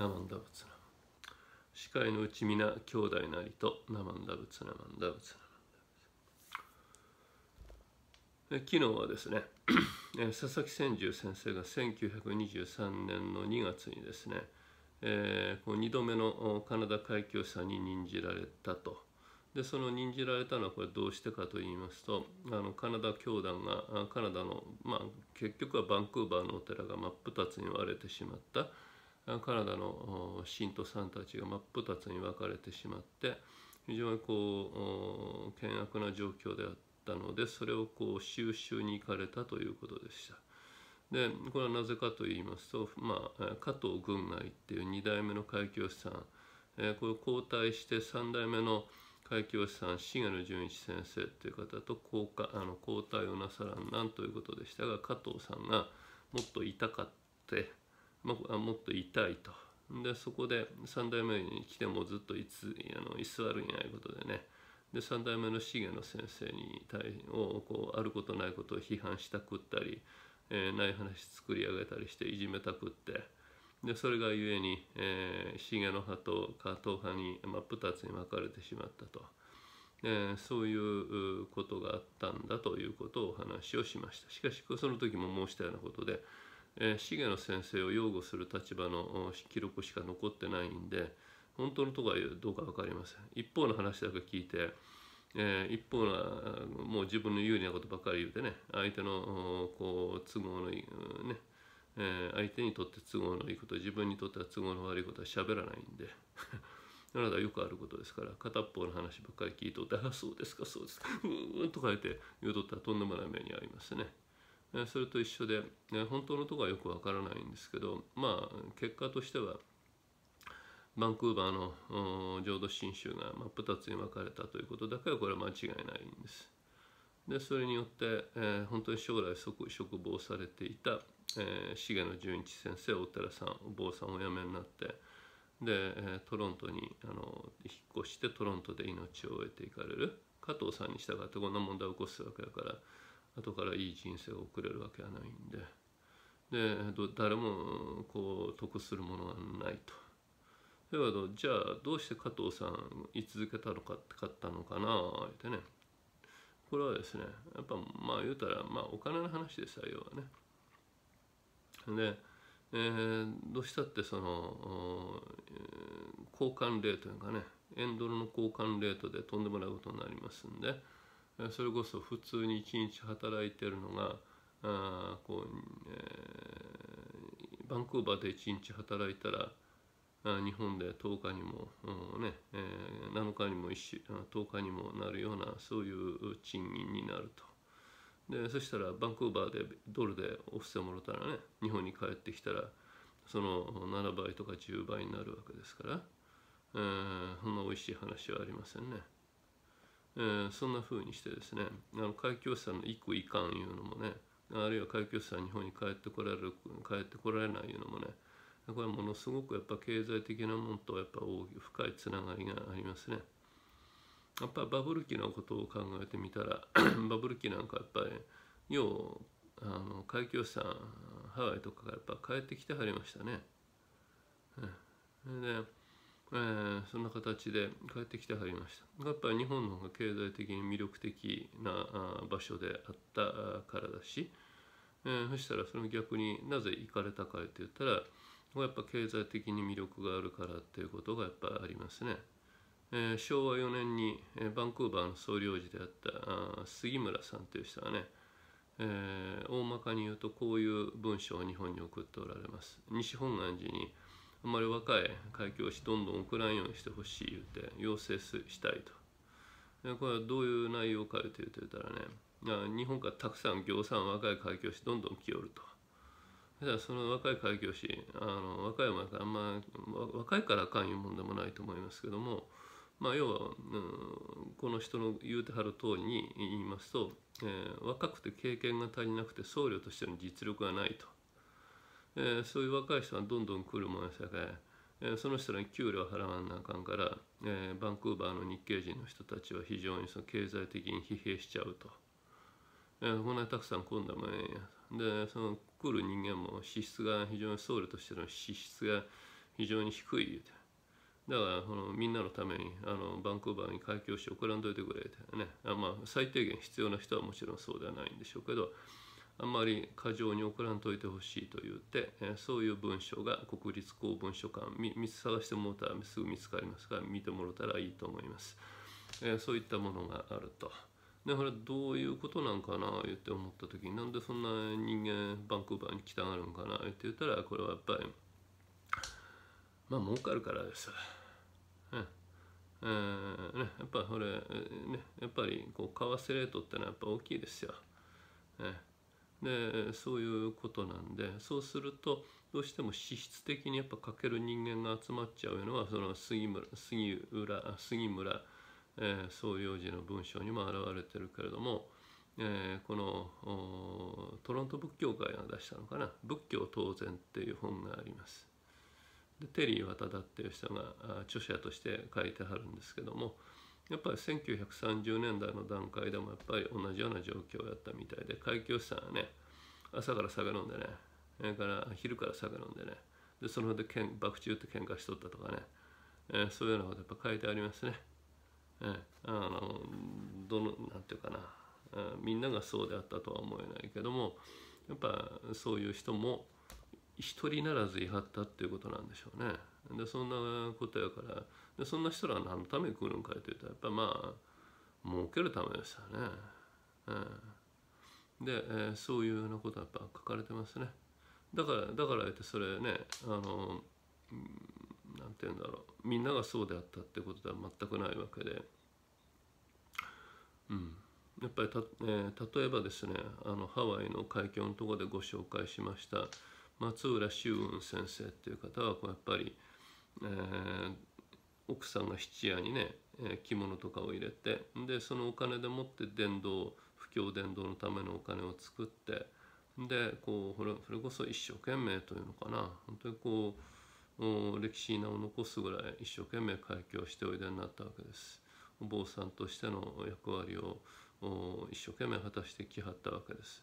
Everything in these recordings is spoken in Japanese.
ナマンダ仏ナマンのうち皆兄弟なりとナマンダ仏ナマンダ仏ナマンダ昨日はですね佐々木千住先生が1923年の2月にですね、えー、こう2度目のカナダ海峡者に任じられたと。でその任じられたのはこれどうしてかと言いますとあのカナダ教団がカナダの、まあ、結局はバンクーバーのお寺が真っ二つに割れてしまった。カナダの信徒さんたちが真っ二つに分かれてしまって非常にこう険悪な状況であったのでそれをこう収集に行かれたということでした。でこれはなぜかと言いますと、まあ、加藤軍外っていう2代目の海教師さん、えー、これ交代して3代目の海教師さん重野純一先生という方と交かあの交代をなさらんなんということでしたが加藤さんがもっと痛かってまあ、もっと痛いとでそこで3代目に来てもずっといつあの居座るんやないことでねで3代目の重野先生に対をこうあることないことを批判したくったり、えー、ない話作り上げたりしていじめたくってでそれがゆえに、えー、重野派と加藤派に、ま2つに分かれてしまったと。えー、そういうことがあったんだということをお話をしました。しかしその時も申したようなことでえ重野先生を擁護する立場の記録しか残ってないんで本当のとこはどうか分かりません一方の話だけ聞いて、えー、一方のもう自分の有利なことばっかり言うてね相手のこう都合のいい、ねえー、相手にとって都合のいいこと自分にとっては都合の悪いことは喋らないんで。あなたはよくあることですから片っぽの話ばっかり聞いとって「ああそうですかそうですか」うんとか言って言うとったらとんでもない目に遭いますね。それと一緒で本当のところはよくわからないんですけどまあ結果としてはバンクーバーの浄土真宗が真っ二つに分かれたということだけはこれは間違いないんです。でそれによって、えー、本当に将来即嘱望されていた、えー、重野純一先生大寺さんお坊さんをお辞めになってでトロントにあの引っ越してトロントで命を終えていかれる加藤さんに従ってこんな問題を起こすわけだから。後からいい人生を送れるわけはないんでで誰もこう得するものはないと。だけどじゃあどうして加藤さん居続けたのかって買ったのかなってねこれはですねやっぱまあ言うたらまあお金の話でさよ要はね。で、えー、どうしたってその、交換レートというかね円ドルの交換レートでとんでもないことになりますんで。それこそ普通に一日働いてるのがあこう、えー、バンクーバーで一日働いたら日本で10日にも、ねえー、7日にも10日にもなるようなそういう賃金になると。でそしたらバンクーバーでドルでお布施もろたらね日本に帰ってきたらその7倍とか10倍になるわけですから、えー、そんなおいしい話はありませんね。えー、そんな風にしてですねあの海峡資産の行個行かんいうのもねあるいは海峡資日本に帰ってこられる帰ってこられないいうのもねこれものすごくやっぱ経済的なもんとやっぱ大き深いつながりがありますね。やっぱバブル期のことを考えてみたら バブル期なんかやっぱり要あの海峡資産ハワイとかがやっぱ帰ってきてはりましたね。ねでえー、そんな形で帰ってきてはりましたやっぱり日本の方が経済的に魅力的な場所であったからだし、えー、そしたらその逆になぜ行かれたかって言ったらやっぱ経済的に魅力があるからっていうことがやっぱありますね、えー、昭和4年にバンクーバーの総領事であったあ杉村さんという人はねえー、大まかに言うとこういう文章を日本に送っておられます西本願寺にあんまり若い海峡しどんどん送らんようにしてほしい言うて要請したいとでこれはどういう内容か言うて言うたらね日本からたくさん行産若い海峡しどんどん来よると。だからその若い海峡師あの若い前からあんま若いからあかんいうもんでもないと思いますけども、まあ、要は、うん、この人の言うてはる通りに言いますと、えー、若くて経験が足りなくて僧侶としての実力がないと。えー、そういう若い人がどんどん来るもんやさかい、えー、その人らに給料払わなあかんから、えー、バンクーバーの日系人の人たちは非常にその経済的に疲弊しちゃうと、えー、こんなにたくさん来んだもんやでその来る人間も資質が非常に僧侶としての資質が非常に低いだからこのみんなのためにあのバンクーバーに開業して送らんといてくれてねあ、まあ、最低限必要な人はもちろんそうではないんでしょうけどあんまり過剰に送らんといてほしいと言って、えそういう文章が国立公文書館見探してもうたらすぐ見つかりますから見てもらったらいいと思います、えそういったものがあるとでこらどういうことなんかな言って思った時になんでそんな人間バンクーバーに来たがるんかなって言ったらこれはやっぱりまあ儲かるからです、んえーね、やっぱこれ、ね、やっぱりこう為替レートってのはやっぱ大きいですよ、ねでそういうことなんでそうするとどうしても資質的にやっぱ欠ける人間が集まっちゃうのはその杉村杉浦杉村、え総領事の文章にも表れてるけれども、えー、このトロント仏教会が出したのかな「仏教当然」っていう本があります。でテリー・ワタダっていう人が著者として書いてはるんですけどもやっぱり1930年代の段階でもやっぱり同じような状況やったみたいで海峡資産はね朝から酒飲んでねえれから昼から酒飲んでねでその辺でけん爆中って喧嘩しとったとかね、えー、そういうようなことやっぱ書いてありますね。えー、あのどのなんていうかな、えー、みんながそうであったとは思えないけどもやっぱそういう人も一人ならずいはったっていうことなんでしょうね。でそんなことやからでそんな人らは何のために来るんかというとやっぱまあ儲けるためでしたね。で、えー、そういうようなことはやっぱ書かれてますね。だからだからえてそれねあのなんて言うんだろうみんながそうであったってことでは全くないわけで。うん、やっぱりた、えー、例えばですねあのハワイの海峡のとこでご紹介しました松浦修雲先生っていう方はこうやっぱり、えー、奥さんが質屋にね、え着物とかを入れてでそのお金でもって伝道布教伝道のためのお金を作ってでこうそれこそ一生懸命というのかな本当にこう歴史に名を残すぐらい一生懸命開教しておいでになったわけです。お坊さんとしての役割を一生懸命果たしてきはったわけです。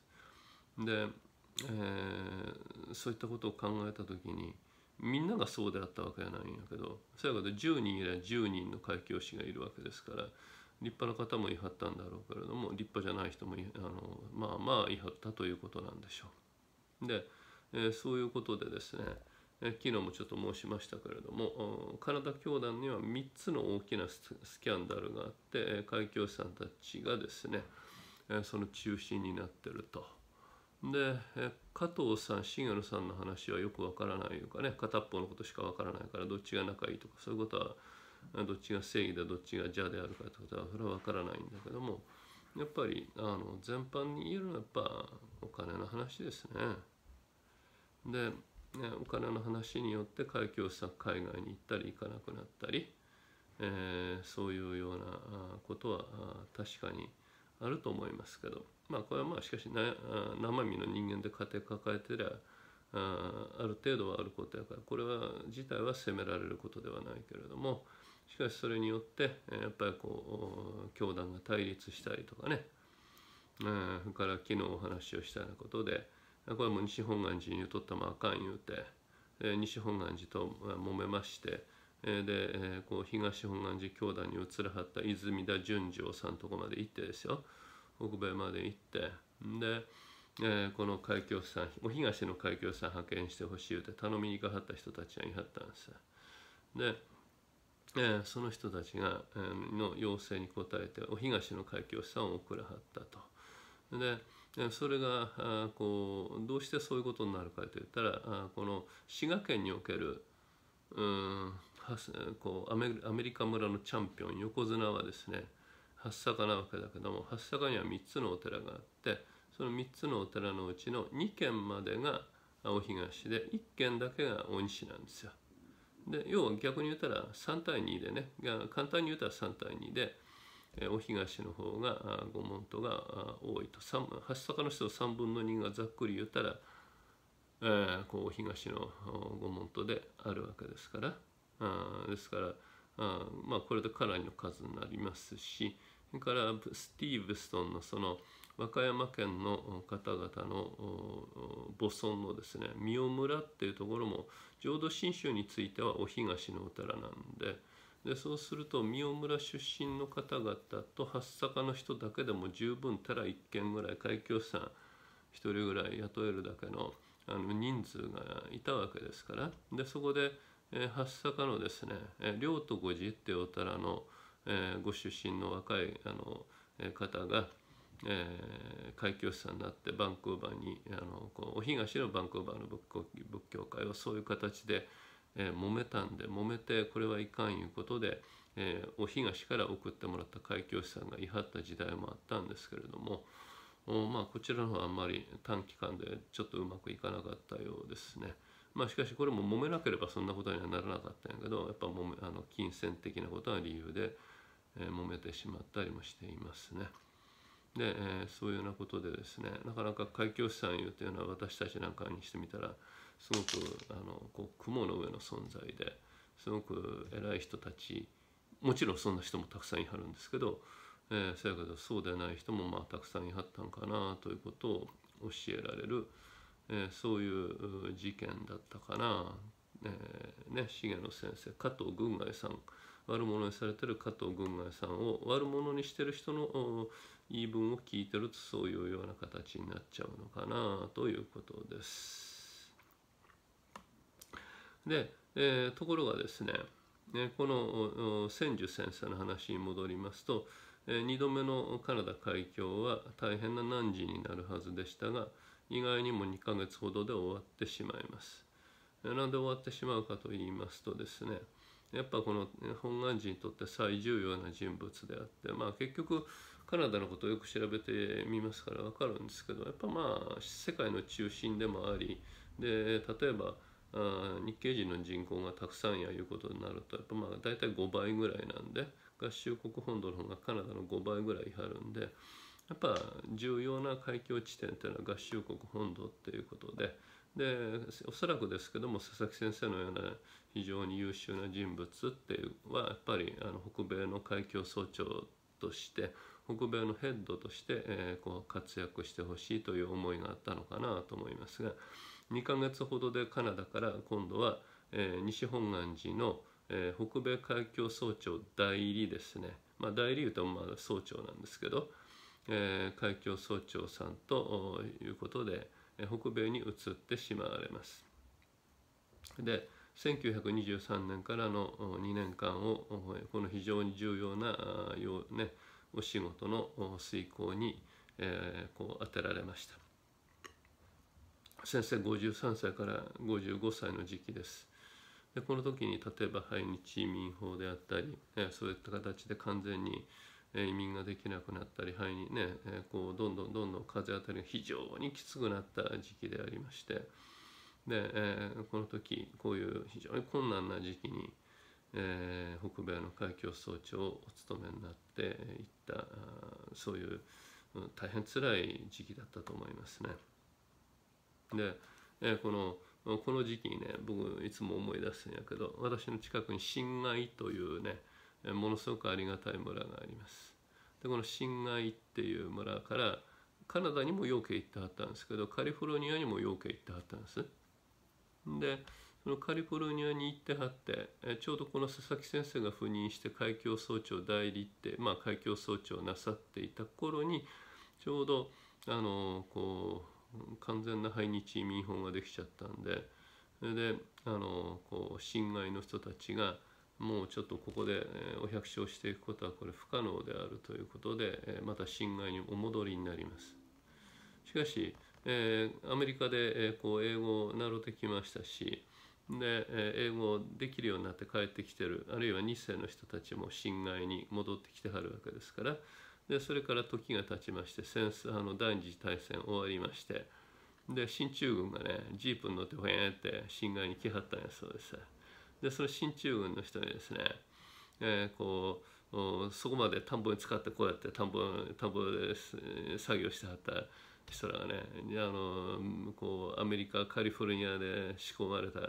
で、えー、そういったことを考えた時にみんながそうであったわけじゃないんやけどそうけど10人いれば10人の開教師がいるわけですから立派な方も言い張ったんだろうけれども立派じゃない人もあのまあまあ言い張ったということなんでしょう。で、えー、そういうことでですね、えー、昨日もちょっと申しましたけれどもカナダ教団には3つの大きなスキャンダルがあって開教師さんたちがですねその中心になってると。で加藤さん重野さんの話はよくわからないというかね片っぽのことしかわからないからどっちが仲いいとかそういうことはどっちが正義だどっちが邪であるかってことはそれはわからないんだけどもやっぱりあの全般に言えるのはやっぱお金の話ですね。でね、お金の話によって海峡した海外に行ったり行かなくなったり、えー、そういうようなことは確かにあると思いますけどまあこれはまあしかしな生身の人間で家庭抱えてりゃあある程度はあることやからこれは自体は責められることではないけれどもしかしそれによってやっぱりこう教団が対立したりとかねそから昨日お話をしたようなことでこれも西本願寺に言うとったまあかん言うて西本願寺と揉めましてでこう東本願寺教団に移らはった泉田順次郎さんとこまで行ってですよ北米まで行ってで、えこの海峡さんお東の海峡さん派遣してほしいって頼みに行かはった人たちがいはったんですで、えその人たちが、えの要請に応えてお東の海峡さんを送らはったと。でそれがあこうどうしてそういうことになるかといったらあこの滋賀県におけるうんこうアメアメリカ村のチャンピオン横綱はですね八坂なわけだけども八坂には3つのお寺があってその3つのお寺のうちの2軒までが青東で1軒だけが大西なんですよ。で要は逆に言ったら3対2でね簡単に言ったら3対2で。お東の方が御門徒が多いと八坂の人3分の2がざっくり言ったら、えー、こうお東の御門徒であるわけですから。あですからあまあこれでかなりの数になりますしそれからスティーブストンのその和歌山県の方々の母村のですね三尾村っていうところも浄土真宗についてはお東のお寺なんででそうすると三尾村出身の方々と八坂の人だけでも十分寺一軒ぐらい開峡さん一人ぐらい雇えるだけのあの人数がいたわけですからでそこでえ八坂のですね、え両都五寺ってお寺の、えご出身の若いあの、え方が、えー、開教師さんになってバンクーバーにあのこうお東のバンクーバーの仏教仏教会はそういう形で、えー、揉めたんで揉めてこれはいかんいうことで、えー、お東から送ってもらった開教師さんがいはった時代もあったんですけれどもおまあこちらの方はあんまり短期間でちょっとうまくいかなかったようですね。まあしかしこれも揉めなければそんなことにはならなかったんやけどやっぱ揉めあの金銭的なことが理由で、えー、揉めてしまったりもしていますね。で、えー、そういうようなことでですねなかなか海峡資産いうというのは私たちなんかにしてみたらすごくあのこう雲の上の存在ですごく偉い人たちもちろんそんな人もたくさんいはるんですけど、えー、そやけどそうでない人もまあたくさんいはったんかなということを教えられる、えー、そういう事件だったかな、えー、ね、重野先生加藤軍外さん悪者にされてる加藤軍外さんを悪者にしてる人の言い分を聞いてるとそういうような形になっちゃうのかなということです。で、えー、ところがですね、えこの千住先生の話に戻りますと、え2度目のカナダ海峡は大変な難事になるはずでしたが、意外にも2ヶ月ほどで終わってしまいます。なんで終わってしまうかと言いますとですねやっぱこの本願寺にとって最重要な人物であってまあ結局カナダのことをよく調べてみますから分かるんですけどやっぱまあ世界の中心でもありで例えばあ日系人の人口がたくさんやいうことになるとやっぱまあ大体5倍ぐらいなんで合衆国本土の方がカナダの5倍ぐらいあるんでやっぱ重要な海峡地点というのは合衆国本土ということででおそらくですけども佐々木先生のような非常に優秀な人物っていうはやっぱりあの北米の海峡総長として北米のヘッドとして、えー、こう活躍してほしいという思いがあったのかなと思いますが2ヶ月ほどでカナダから今度は、えー、西本願寺の、えー、北米海峡総長代理ですね、まあ、代理とまあ総長なんですけど。えー、海峡総長さんということで北米に移ってしまわれます。で1923年からの2年間をこの非常に重要な、ね、お仕事の遂行に、えこう当てられました先生53歳から55歳の時期ですでこの時に例えば反日移民法であったり、えそういった形で完全に移民ができなくなったり肺にねこうどんどんどんどん風当たりが非常にきつくなった時期でありましてで、えこの時こういう非常に困難な時期に、え北米の海峡総長をお務めになっていったそういう大変つらい時期だったと思いますね。で、えこのこの時期にね僕いつも思い出すんやけど私の近くに「侵害」というねものすごくありがたい村がありますでこの新街っていう村からカナダにも養鶏行ってはったんですけどカリフォルニアにも養鶏行ってはったんですでそのカリフォルニアに行ってはってちょうどこの佐々木先生が赴任して海峡総長代理ってまあ海峡総長なさっていた頃にちょうどあのこう完全な排日移民法ができちゃったんでそれであのこう侵害の人たちがもうちょっとここでお百姓していくことはこれ不可能であるということでまた侵害にお戻りになります。しかし、えー、アメリカで、えー、こう英語を習ってきましたしで、えー、英語をできるようになって帰ってきてるあるいは2世の人たちも侵害に戻ってきてはるわけですからでそれから時が経ちまして戦あの第二次大戦終わりましてで進駐軍がねジープに乗ってほえって侵害に来はったんやそうです。でその進駐軍の人にですね、えー、こうそこまで田んぼに使ってこうやって田んぼ田んぼで作業してはった人らがねあのこうアメリカカリフォルニアで仕込まれた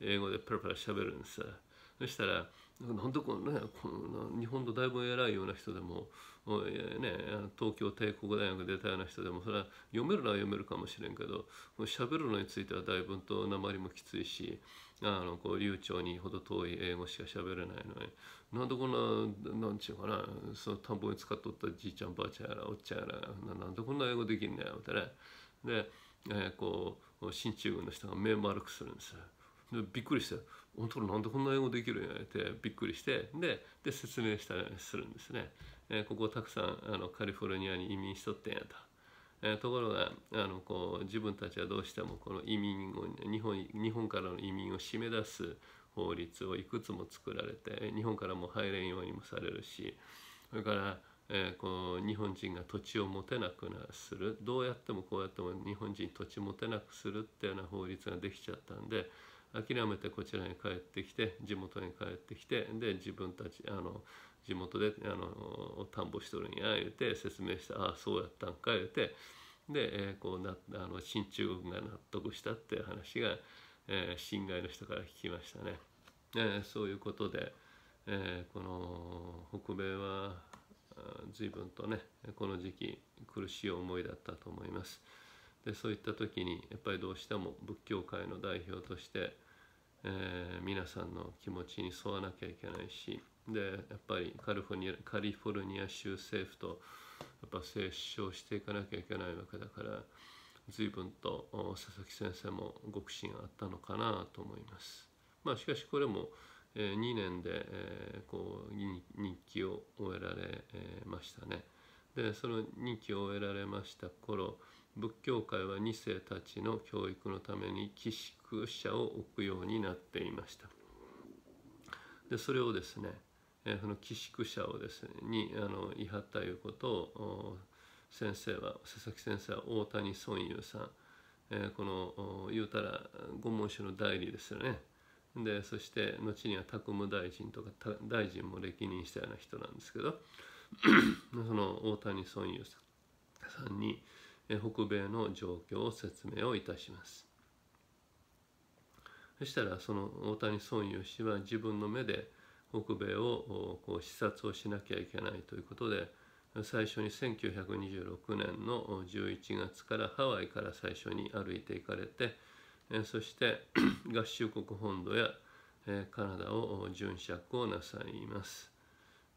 英語でペラペラ喋るんですそしたらなんでこんなこの日本のだいぶ偉いような人でも、ね、東京帝国大学出たような人でもそれは読めるのは読めるかもしれんけど喋るのについてはだいぶと鉛もきついしあのこう流暢に程遠い英語しか喋れないのになんでこんななんちゅうかなその田んぼに使っとったじいちゃんばあちゃんやらおっちゃんやらなんでこんな英語できんねんみたいな。で、えー、こう進駐軍の人が目丸くするんですでびっくりして「本当なんでこんな英語できるんや」ってびっくりしてでで説明したりするんですね。えー、ここたくさんあのカリフォルニアに移民しとってんやと。えところがあのこう自分たちはどうしてもこの移民を日本日本からの移民を締め出す法律をいくつも作られて日本からも入れんようにもされるしそれから、えー、こう日本人が土地を持てなくなするどうやってもこうやっても日本人土地持てなくするっていうような法律ができちゃったんで諦めてこちらに帰ってきて地元に帰ってきてで自分たちあの地元であの田んぼしとるんや言うて説明して「ああそうやったんか」言うてで、えー、こうなあの新中国が納得したって話が、えー、侵害の人から聞きましたね。えー、そういうことで、えー、この北米は随分とねこの時期苦しい思いだったと思います。でそういった時にやっぱりどうしても仏教界の代表として、えー、皆さんの気持ちに沿わなきゃいけないしでやっぱりカリフォニアカリフォルニア州政府とやっぱ接触していかなきゃいけないわけだから随分と佐々木先生も極心あったのかなと思います。まあ、しかしこれも2年でこう日記を終えられましたね。でその任期を終えられました頃仏教界は2世たちの教育のために寄宿舎を置くようになっていました。でそれをですねえー、その寄宿舎をですねにあの言い張ったいうことを先生は佐々木先生は大谷孫悠さん、えー、この言うたら御門書の代理ですよねでそして後には拓務大臣とか大臣も歴任したような人なんですけど その大谷孫悠さんに、えー、北米の状況を説明をいたします。そしたらその大谷孫悠氏は自分の目で北米をこう視察をしなきゃいけないということで最初に1926年の11月からハワイから最初に歩いていかれてそして 合衆国本土やカナダを巡釈をなさいます。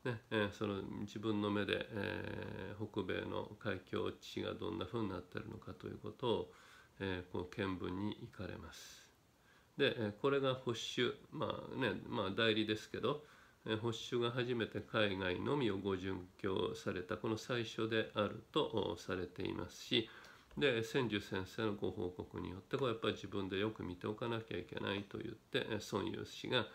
ね、その自分の目で、え北米の海峡地がどんなふうになってるのかということを、えこう見聞に行かれます。でこれが保守まあねまあ代理ですけど保守が初めて海外のみをご殉教されたこの最初であるとされていますしで千住先生のご報告によってこれやっぱり自分でよく見ておかなきゃいけないと言って孫悠氏が、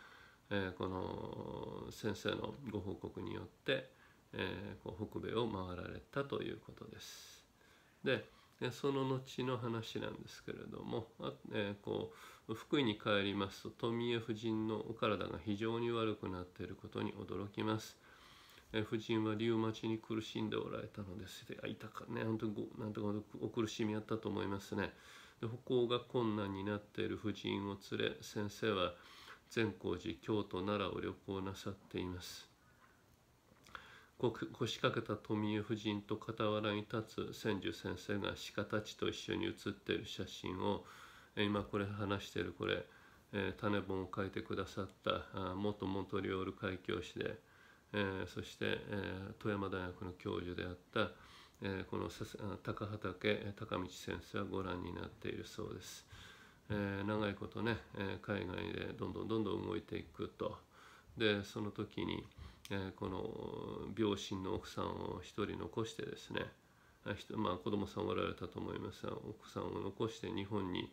えー、この先生のご報告によって、えー、こう北米を回られたということです。でその後の話なんですけれどもあ、えー、こう福井に帰りますと富江夫人のお体が非常に悪くなっていることに驚きます。夫人はリウマチに苦しんでおられたのですで痛かね本当になんとかお苦しみあったと思いますねで歩行が困難になっている夫人を連れ先生は善光寺京都奈良を旅行なさっています腰掛けた富江夫人と傍らに立つ千住先生が鹿たちと一緒に写っている写真を今これ話してるこれ、えー、種本を書いてくださった元モントリオール海峡市で、えそして、え富山大学の教授であった、えこの高畑高道先生はご覧になっているそうです。え長いことね、え海外でどんどんどんどん動いていくと。でその時に、えこの病身の奥さんを一人残してですね、まあ、子供さんおられたと思いますが奥さんを残して日本に、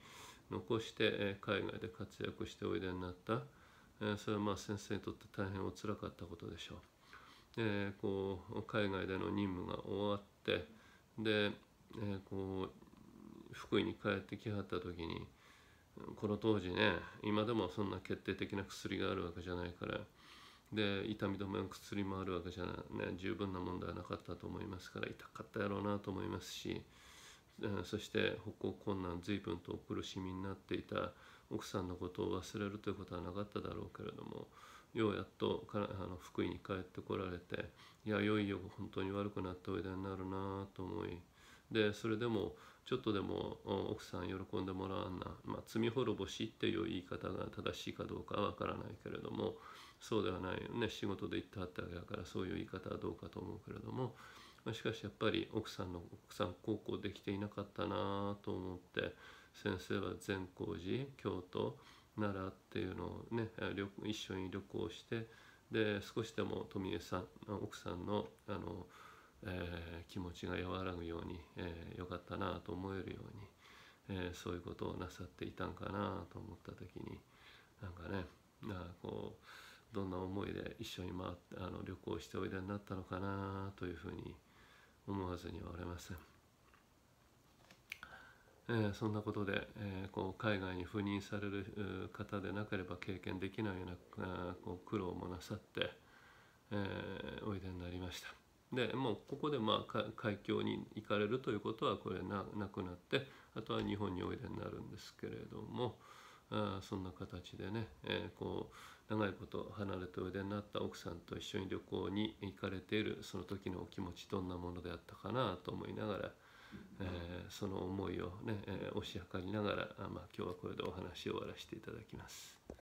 残して海外で活躍しておいでになったそれはまあ先生にとって大変おつらかったことでしょう。で、こう海外での任務が終わってで、えこう福井に帰ってきはった時にこの当時ね今でもそんな決定的な薬があるわけじゃないからで痛み止めの薬もあるわけじゃない、ね、十分な問題はなかったと思いますから痛かったやろうなと思いますし。そして歩行困難随分と苦しみになっていた奥さんのことを忘れるということはなかっただろうけれどもようやっとあの福井に帰ってこられていやいよいよ本当に悪くなっておいでになるなと思いでそれでもちょっとでも奥さん喜んでもらわんな、まあ、罪滅ぼしっていう言い方が正しいかどうかは分からないけれどもそうではないよね仕事で行ってはったわけだからそういう言い方はどうかと思うけれども。まあ、しかしやっぱり奥さんの奥さん孝行できていなかったなと思って先生は善光寺京都奈良っていうのをね一緒に旅行してで少しでも富江さん奥さんのあの、えー、気持ちが和らぐように、えー、よかったなと思えるように。えー、そういうことをなさっていたんかなと思った時になんかねなこうどんな思いで一緒に回ってあの旅行しておいでになったのかなというふうに思わずにはおれません。えー、そんなことで、えー、こう海外に赴任される方でなければ経験できないようなこう苦労もなさって、えー、おいでになりましたでもうここで、まあ、海峡に行かれるということはこれななくなってあとは日本においでになるんですけれどもあそんな形でね、えこう長いこと離れておいでになった奥さんと一緒に旅行に行かれているその時のお気持ちどんなものであったかなと思いながら、えー、その思いをね、えー、推し量りながら、まあ、今日はこれでお話を終わらせていただきます。